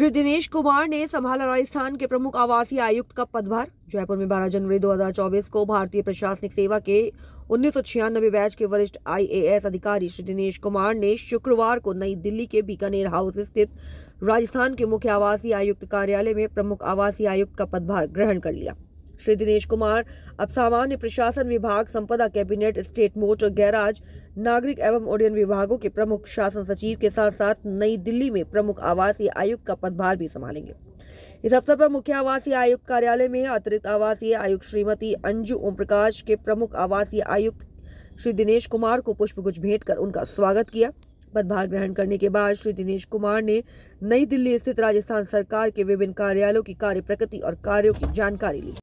श्री दिनेश कुमार ने संभाला राजस्थान के प्रमुख आवासीय आयुक्त का पदभार जयपुर में 12 जनवरी 2024 को भारतीय प्रशासनिक सेवा के उन्नीस बैच के वरिष्ठ आईएएस अधिकारी श्री दिनेश कुमार ने शुक्रवार को नई दिल्ली के बीकानेर हाउस स्थित राजस्थान के मुख्य आवासीय आयुक्त कार्यालय में प्रमुख आवासीय आयुक्त का पदभार ग्रहण कर लिया श्री दिनेश कुमार अब सामान्य प्रशासन विभाग संपदा कैबिनेट स्टेट मोटर गैराज नागरिक एवं उड्डयन विभागों के प्रमुख शासन सचिव के साथ साथ नई दिल्ली में प्रमुख आवासीय आयुक्त का पदभार भी संभालेंगे इस अवसर पर मुख्य आवासीय आयुक्त कार्यालय में अतिरिक्त आवासीय आयुक्त श्रीमती अंजू ओम प्रकाश के प्रमुख आवासीय आयुक्त श्री दिनेश कुमार को पुष्पगुच्छ भेंट कर उनका स्वागत किया पदभार ग्रहण करने के बाद श्री दिनेश कुमार ने नई दिल्ली स्थित राजस्थान सरकार के विभिन्न कार्यालयों की कार्य प्रगति और कार्यों की जानकारी ली